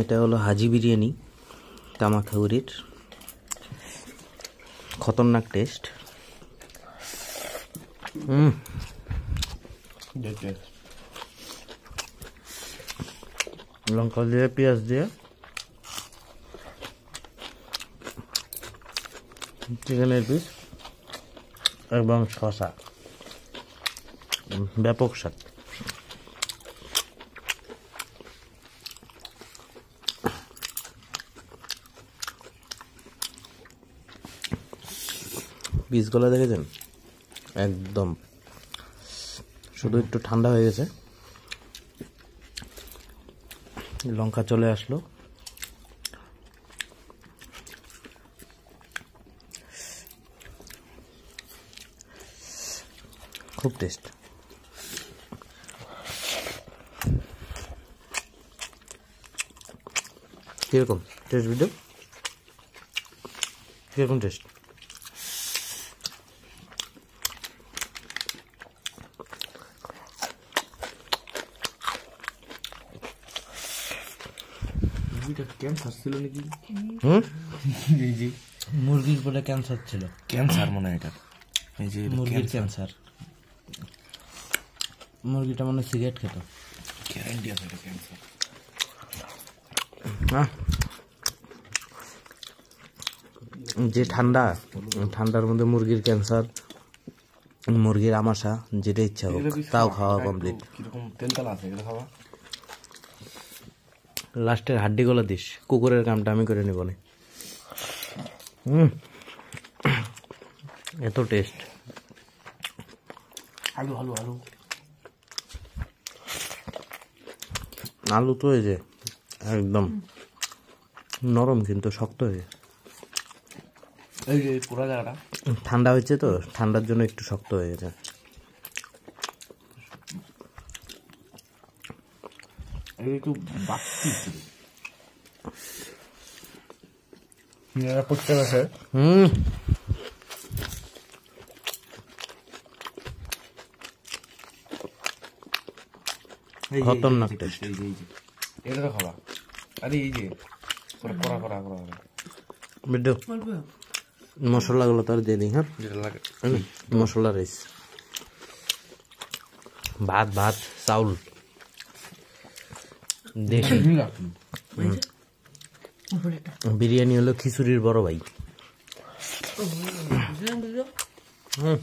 এটা হলো হাজি বিরিয়ানি কামাখাউরির খতরনাক টেস্ট লঙ্কা দিয়ে পেঁয়াজ দিয়ে চিকেনের পিস এবং শশা ব্যাপক স্বাদ পিস পিসগুলো দেখেছেন একদম শুধু একটু ঠান্ডা হয়ে গেছে লঙ্কা চলে আসলো খুব টেস্ট কীরকম টেস্ট ভিডিও কীরকম টেস্ট মুরগিটার ক্যান্সার ছিল নাকি মুরগির বলে ক্যান্সার ছিল ক্যান্সার মনে হয় এটা এই যে মুরগির ক্যান্সার মুরগিটা সিগারেট খেত গ্যারান্টি আছে এটা ক্যান্সার যে ঠান্ডা ঠান্ডার মধ্যে মুরগির ক্যান্সার মুরগির আমাশা যেটা ইচ্ছা হোক তাও খাওয়া কমপ্লিট কিরকম তেল আছে খাওয়া লাস্টের হাড্ডি গলা দিস কুকুরের কামটা আমি করে নিব না হুম এত টেস্ট আলু আলু আলু আলু তো হয়েছে একদম নরম কিন্তু শক্ত হয়েছে এই যে পুরা জায়গাটা ঠান্ডা হয়েছে তো ঠান্ডার জন্য একটু শক্ত হয়ে গেছে মশলা গুলো তার দিয়ে দিই হ্যাঁ মশলা রাইস ভাত ভাত চাউল দেখি বিরিয়ানি হলো খিচুড়ির বড় ভাই হুম